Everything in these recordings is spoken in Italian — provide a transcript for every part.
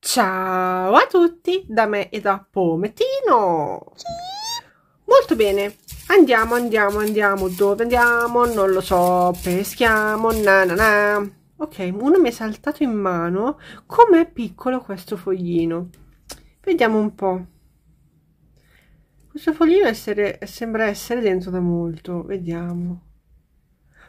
Ciao a tutti da me e da Pometino! Molto bene, andiamo, andiamo, andiamo, dove andiamo? Non lo so, peschiamo, na na na. Ok, uno mi è saltato in mano. Com'è piccolo questo foglino? Vediamo un po'. Questo foglino essere, sembra essere dentro da molto, vediamo.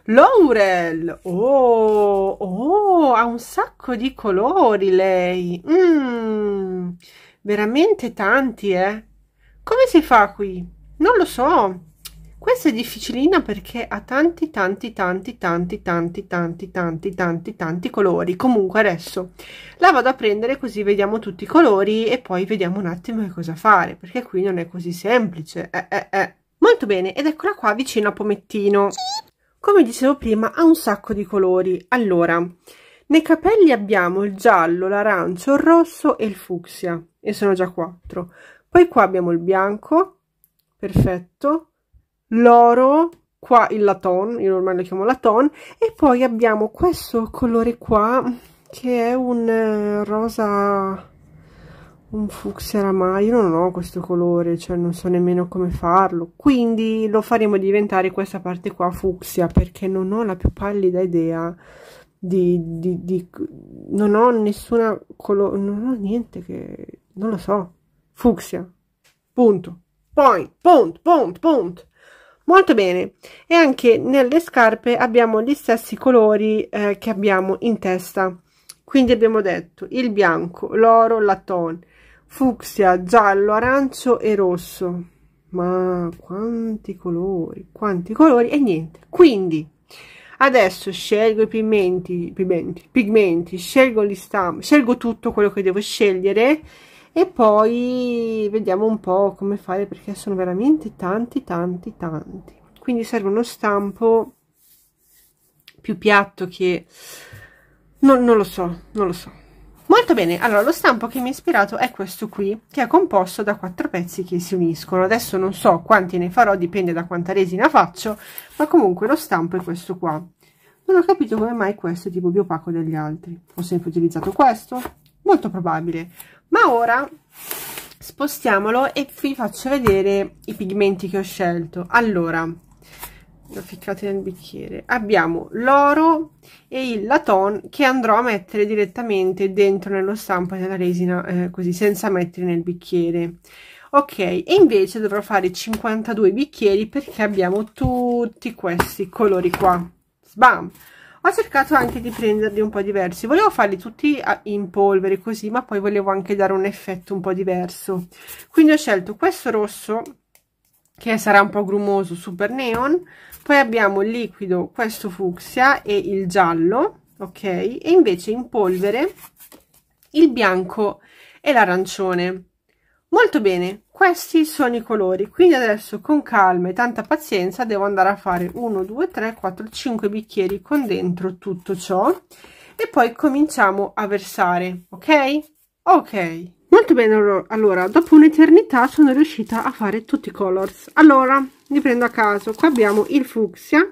Laurel, oh, oh, ha un sacco di colori lei, mm, veramente tanti, eh. Come si fa qui? Non lo so, questa è difficilina perché ha tanti, tanti, tanti, tanti, tanti, tanti, tanti, tanti, tanti colori. Comunque adesso la vado a prendere così vediamo tutti i colori e poi vediamo un attimo che cosa fare, perché qui non è così semplice, eh, eh, eh. Molto bene, ed eccola qua vicino a Pomettino. Sì come dicevo prima ha un sacco di colori allora nei capelli abbiamo il giallo l'arancio il rosso e il fucsia e sono già quattro poi qua abbiamo il bianco perfetto l'oro qua il laton io ormai lo chiamo laton e poi abbiamo questo colore qua che è un eh, rosa un fucsia ramai, io non ho questo colore, cioè non so nemmeno come farlo, quindi lo faremo diventare questa parte qua fucsia, perché non ho la più pallida idea di, di, di non ho nessuna colore, non ho niente che, non lo so, fucsia, punto, poi, punto, punto, punto. Molto bene, e anche nelle scarpe abbiamo gli stessi colori eh, che abbiamo in testa, quindi abbiamo detto il bianco, l'oro, la tonne, fucsia, giallo, arancio e rosso. Ma quanti colori, quanti colori e niente. Quindi adesso scelgo i pigmenti, pigmenti, pigmenti scelgo gli stamp, scelgo tutto quello che devo scegliere e poi vediamo un po' come fare perché sono veramente tanti, tanti, tanti. Quindi serve uno stampo più piatto che non, non lo so, non lo so Molto bene, allora lo stampo che mi ha ispirato è questo qui, che è composto da quattro pezzi che si uniscono. Adesso non so quanti ne farò, dipende da quanta resina faccio, ma comunque lo stampo è questo qua. Non ho capito come mai questo è tipo più opaco degli altri. Ho sempre utilizzato questo? Molto probabile. Ma ora spostiamolo e vi faccio vedere i pigmenti che ho scelto. Allora, l'ho ficcate nel bicchiere abbiamo l'oro e il laton che andrò a mettere direttamente dentro nello stampo della resina eh, così senza mettere nel bicchiere ok e invece dovrò fare 52 bicchieri perché abbiamo tutti questi colori qua sbam ho cercato anche di prenderli un po' diversi volevo farli tutti in polvere così ma poi volevo anche dare un effetto un po' diverso quindi ho scelto questo rosso che sarà un po' grumoso super neon poi abbiamo il liquido questo fucsia e il giallo ok e invece in polvere il bianco e l'arancione molto bene questi sono i colori quindi adesso con calma e tanta pazienza devo andare a fare 1 2 3 4 5 bicchieri con dentro tutto ciò e poi cominciamo a versare ok ok molto bene allora dopo un'eternità sono riuscita a fare tutti i colors allora li prendo a caso qua abbiamo il fucsia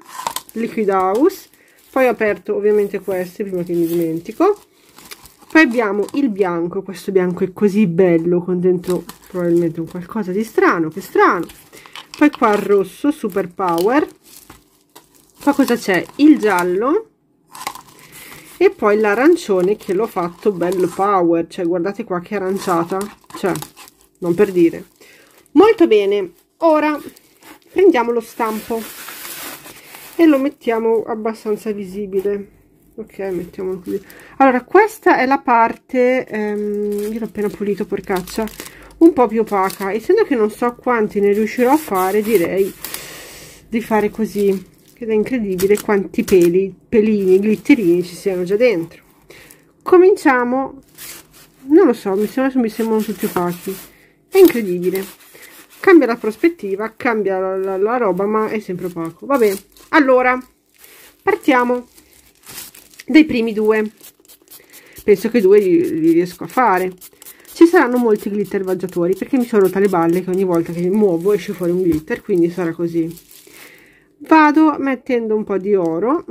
liquid house poi ho aperto ovviamente questo prima che mi dimentico poi abbiamo il bianco questo bianco è così bello con dentro probabilmente un qualcosa di strano che strano poi qua il rosso super power qua cosa c'è il giallo e poi l'arancione che l'ho fatto bello power cioè guardate qua che aranciata cioè non per dire molto bene ora prendiamo lo stampo e lo mettiamo abbastanza visibile ok mettiamolo così allora questa è la parte ehm, io l'ho appena pulito per caccia un po più opaca essendo che non so quanti ne riuscirò a fare direi di fare così ed è incredibile quanti peli, pelini, glitterini ci siano già dentro. Cominciamo, non lo so, mi, sembra, mi sembrano tutti opachi, è incredibile. Cambia la prospettiva, cambia la, la, la roba, ma è sempre opaco. Vabbè, allora, partiamo dai primi due. Penso che due li, li riesco a fare. Ci saranno molti glitter vaggiatori perché mi sono rotta le balle che ogni volta che muovo esce fuori un glitter, quindi sarà così vado mettendo un po di oro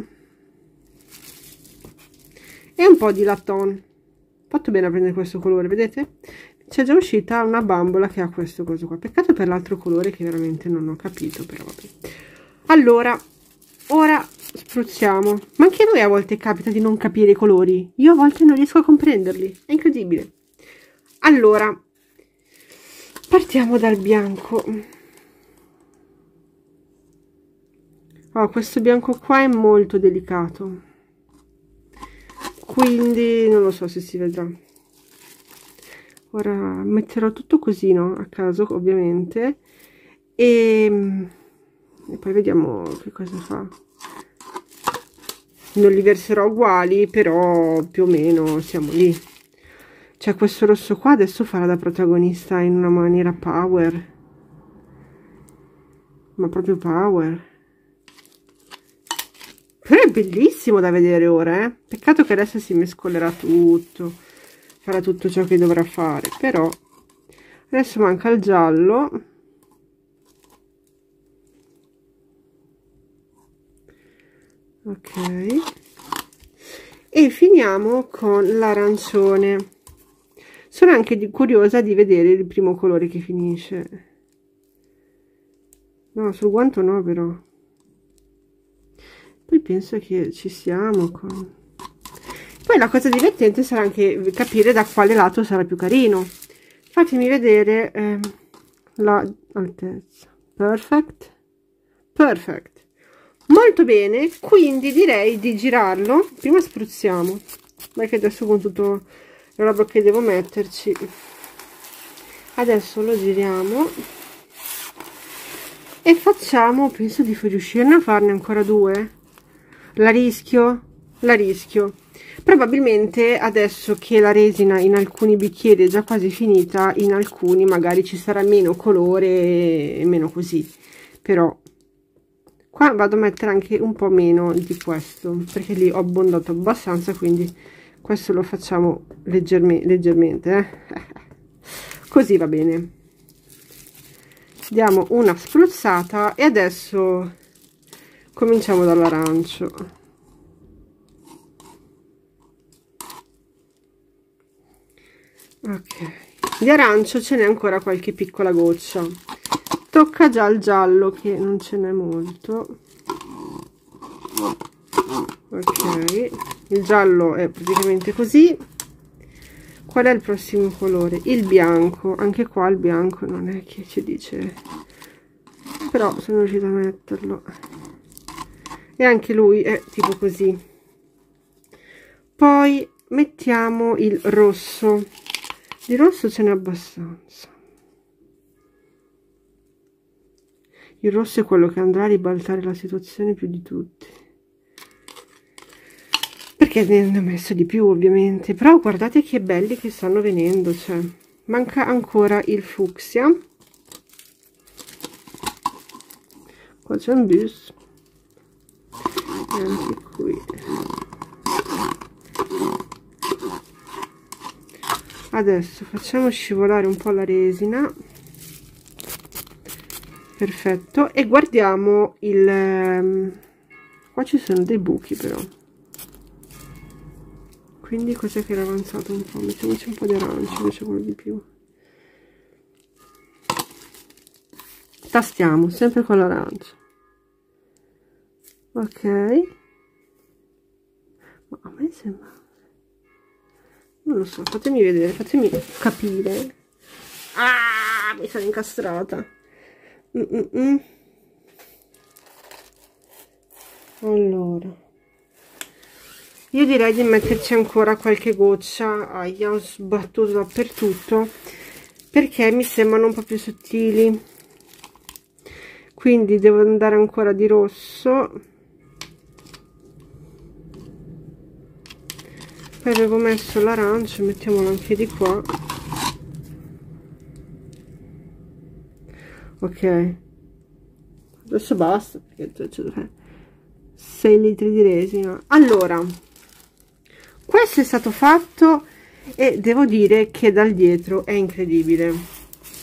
e un po di lattone fatto bene a prendere questo colore vedete c'è già uscita una bambola che ha questo coso qua peccato per l'altro colore che veramente non ho capito però vabbè. allora ora spruzziamo ma anche a voi a volte capita di non capire i colori io a volte non riesco a comprenderli è incredibile allora partiamo dal bianco oh, questo bianco qua è molto delicato quindi non lo so se si vedrà ora metterò tutto così no? a caso ovviamente e, e poi vediamo che cosa fa non li verserò uguali però più o meno siamo lì cioè questo rosso qua adesso farà da protagonista in una maniera power ma proprio power bellissimo da vedere ora, eh? Peccato che adesso si mescolerà tutto, farà tutto ciò che dovrà fare, però adesso manca il giallo. Ok. E finiamo con l'arancione. Sono anche di, curiosa di vedere il primo colore che finisce. No, sul guanto no però poi penso che ci siamo con... poi la cosa divertente sarà anche capire da quale lato sarà più carino fatemi vedere eh, la altezza perfect perfect molto bene quindi direi di girarlo prima spruzziamo ma che adesso con tutto la roba che devo metterci adesso lo giriamo e facciamo penso di riuscirne a farne ancora due la rischio la rischio probabilmente adesso che la resina in alcuni bicchieri è già quasi finita in alcuni magari ci sarà meno colore e meno così però qua vado a mettere anche un po' meno di questo perché lì ho abbondato abbastanza quindi questo lo facciamo leggerme, leggermente eh? così va bene diamo una spruzzata e adesso cominciamo dall'arancio ok di arancio ce n'è ancora qualche piccola goccia tocca già il giallo che non ce n'è molto ok il giallo è praticamente così qual è il prossimo colore il bianco anche qua il bianco non è che ci dice però sono riuscita a metterlo e anche lui è tipo così poi mettiamo il rosso di rosso ce n'è abbastanza il rosso è quello che andrà a ribaltare la situazione più di tutti perché ne ho messo di più ovviamente però guardate che belli che stanno venendo cioè manca ancora il fucsia qua c'è un bis anche qui adesso facciamo scivolare un po' la resina perfetto e guardiamo il ehm, qua ci sono dei buchi però quindi cos'è che era avanzato un po' mettiamoci un po' di arancio invece quello di più tastiamo sempre con l'arancio ok ma a me sembra non lo so fatemi vedere fatemi capire ah mi sono incastrata mm -mm allora io direi di metterci ancora qualche goccia ah, aia ho sbattuto dappertutto perché mi sembrano un po' più sottili quindi devo andare ancora di rosso poi avevo messo l'arancia mettiamola anche di qua ok adesso basta perché 6 litri di resina allora questo è stato fatto e devo dire che dal dietro è incredibile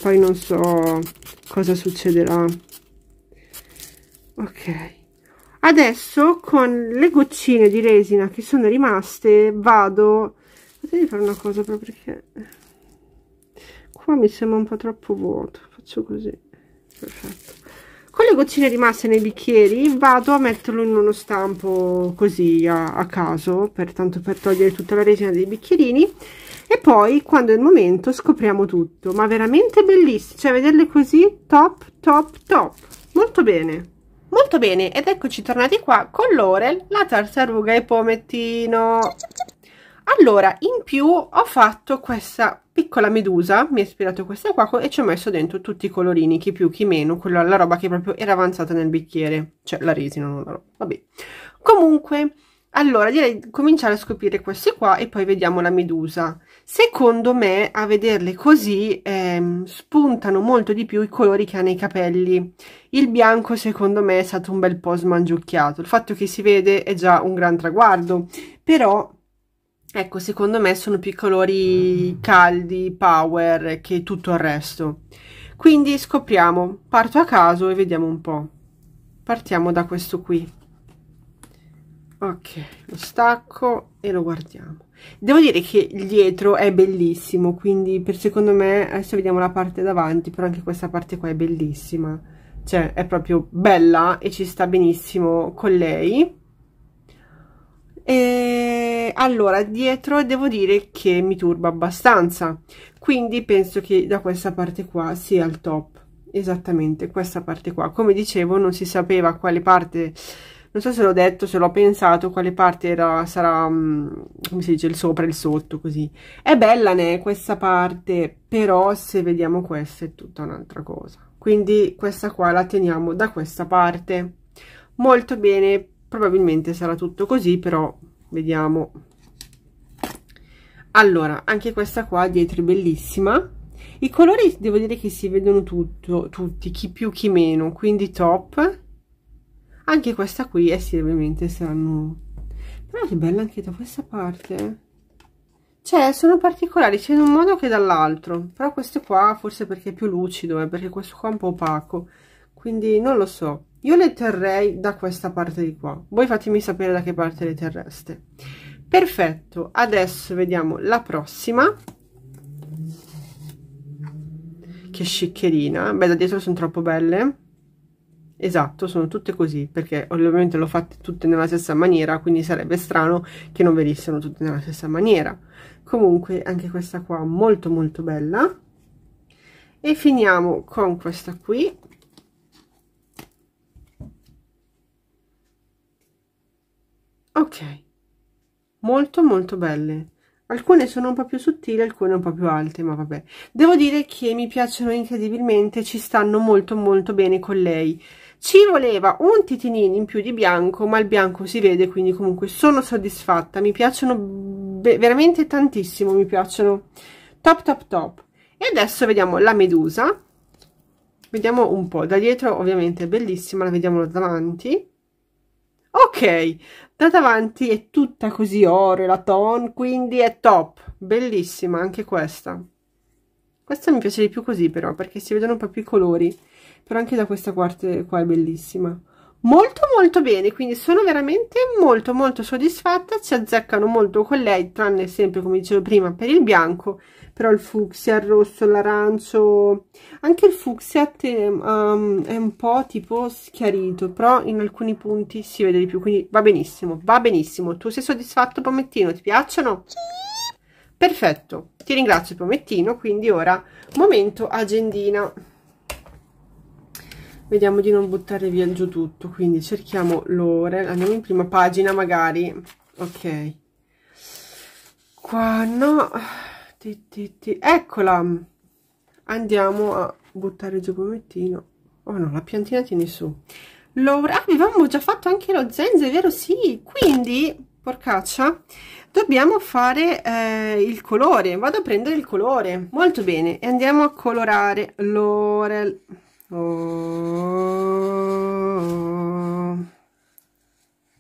poi non so cosa succederà ok adesso con le goccine di resina che sono rimaste vado Potete fare una cosa proprio perché qua mi sembra un po' troppo vuoto faccio così perfetto con le goccine rimaste nei bicchieri vado a metterlo in uno stampo così a, a caso per tanto per togliere tutta la resina dei bicchierini e poi quando è il momento scopriamo tutto ma veramente bellissimo cioè vederle così top top top molto bene Molto bene, ed eccoci tornati qua con l'Orel, la tartaruga e il pomettino. Allora, in più ho fatto questa piccola medusa, mi è ispirato questa qua e ci ho messo dentro tutti i colorini, chi più chi meno, quella, la roba che proprio era avanzata nel bicchiere, cioè la resina, non la roba, vabbè. Comunque, allora direi di cominciare a scoprire questi qua e poi vediamo la medusa. Secondo me a vederle così eh, spuntano molto di più i colori che ha nei capelli. Il bianco secondo me è stato un bel po' smangiucchiato, il fatto che si vede è già un gran traguardo, però ecco secondo me sono più i colori caldi, power che tutto il resto. Quindi scopriamo, parto a caso e vediamo un po'. Partiamo da questo qui ok lo stacco e lo guardiamo devo dire che il dietro è bellissimo quindi per secondo me adesso vediamo la parte davanti però anche questa parte qua è bellissima cioè è proprio bella e ci sta benissimo con lei e allora dietro devo dire che mi turba abbastanza quindi penso che da questa parte qua sia il top esattamente questa parte qua come dicevo non si sapeva quale parte non so se l'ho detto, se l'ho pensato, quale parte era, sarà, mm, come si dice, il sopra e il sotto, così. È bella ne questa parte, però se vediamo questa è tutta un'altra cosa. Quindi questa qua la teniamo da questa parte. Molto bene, probabilmente sarà tutto così, però vediamo. Allora, anche questa qua dietro è bellissima. I colori devo dire che si vedono tutto, tutti, chi più chi meno, quindi top anche questa qui eh sì ovviamente saranno però che bella anche da questa parte cioè sono particolari sia in un modo che dall'altro però questo qua forse perché è più lucido eh, perché questo qua è un po' opaco quindi non lo so io le terrei da questa parte di qua voi fatemi sapere da che parte le terreste perfetto adesso vediamo la prossima che sciccherina beh da dietro sono troppo belle Esatto, sono tutte così, perché ovviamente l'ho fatte tutte nella stessa maniera, quindi sarebbe strano che non venissero tutte nella stessa maniera. Comunque anche questa qua molto molto bella. E finiamo con questa qui, ok molto molto belle alcune sono un po più sottili alcune un po più alte ma vabbè devo dire che mi piacciono incredibilmente ci stanno molto molto bene con lei ci voleva un titinino in più di bianco ma il bianco si vede quindi comunque sono soddisfatta mi piacciono veramente tantissimo mi piacciono top top top e adesso vediamo la medusa vediamo un po' da dietro ovviamente è bellissima la vediamo davanti ok da davanti è tutta così oro la ton quindi è top bellissima anche questa questa mi piace di più così però perché si vedono un po' più i colori però anche da questa parte qua è bellissima molto molto bene quindi sono veramente molto molto soddisfatta ci azzeccano molto con lei tranne sempre come dicevo prima per il bianco però il fucsia, il rosso, l'arancio anche il fucsia um, è un po' tipo schiarito però in alcuni punti si vede di più quindi va benissimo va benissimo tu sei soddisfatto Pomettino ti piacciono? Sì. perfetto ti ringrazio Pomettino quindi ora momento agendina vediamo di non buttare via giù tutto quindi cerchiamo l'ore andiamo in prima pagina magari ok qua no ti, ti, ti. eccola andiamo a buttare giù pomettino oh no la piantina tieni su l'ora ah, avevamo già fatto anche lo zenzo è vero sì quindi porcaccia dobbiamo fare eh, il colore vado a prendere il colore molto bene e andiamo a colorare l'orel Oh.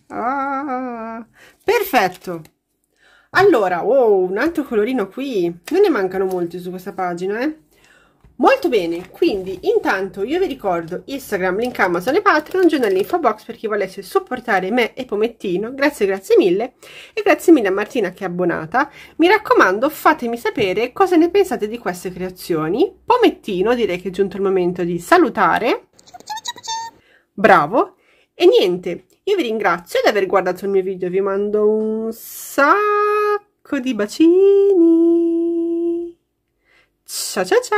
Ah. Perfetto. Allora, oh, un altro colorino qui. Non ne mancano molti su questa pagina, eh. Molto bene, quindi intanto io vi ricordo Instagram, link Amazon e Patreon, giornalino info box per chi volesse supportare me e Pomettino, grazie grazie mille e grazie mille a Martina che è abbonata, mi raccomando fatemi sapere cosa ne pensate di queste creazioni, Pomettino direi che è giunto il momento di salutare, bravo e niente, io vi ringrazio di aver guardato il mio video, vi mando un sacco di bacini! 小娇娇。